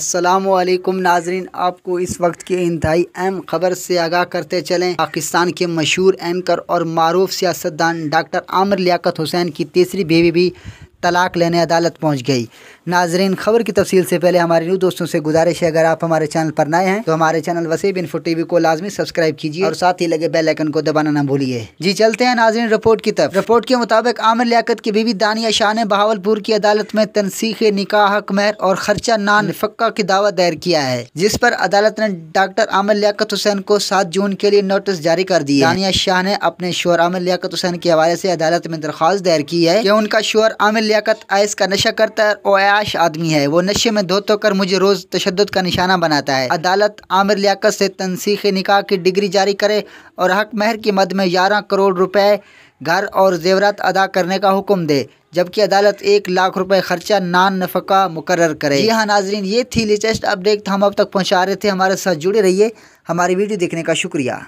असलम नाजरीन आपको इस वक्त की इंतहाई अहम खबर से आगाह करते चलें पाकिस्तान के मशहूर एंकर और मरूफ सियासतदान डॉक्टर आमिर लियाकत हुसैन की तीसरी बेबी भी तलाक लेने अदालत पहुंच गई नाजरीन खबर की तफसील से पहले हमारे न्यू दोस्तों से गुजारिश है अगर आप हमारे चैनल पर नए हैं तो हमारे चैनल वसीब इन्फो टीवी को लाजमी सब्सक्राइब कीजिए और साथ ही लगे बेल आइकन को दबाना ना भूलिए जी चलते हैं नाजरीन रिपोर्ट की तरफ रिपोर्ट के मुताबिक आमिर लियाकत की बीवी दानिया शाह ने बहावलपुर की अदालत में तनसीख निकाह महर और खर्चा नान फक्का की दावा दायर किया है जिस पर अदालत ने डॉक्टर आमिर लियाकत हुसैन को सात जून के लिए नोटिस जारी कर दिया दानिया शाह ने अपने शोर आमिर लियाकत हुसैन के हवाले ऐसी अदालत में दरख्वास्त दायर की है की उनका शोर आमिर लियाकत आयस का नशा करता है और आयाश आदमी है वो नशे में धोत कर मुझे रोज़ तशद का निशाना बनाता है अदालत आमिर लियाकत से तनसीख निकाह की डिग्री जारी करे और हक महर की मद में ग्यारह करोड़ रुपये घर और जेवरात अदा करने का हुक्म दे जबकि अदालत एक लाख रुपए खर्चा नान नफका मुकर करे यहाँ नाजरीन ये थी लेटेस्ट अपडेट हम अब तक पहुँचा रहे थे हमारे साथ जुड़े रहिए हमारी वीडियो देखने का शुक्रिया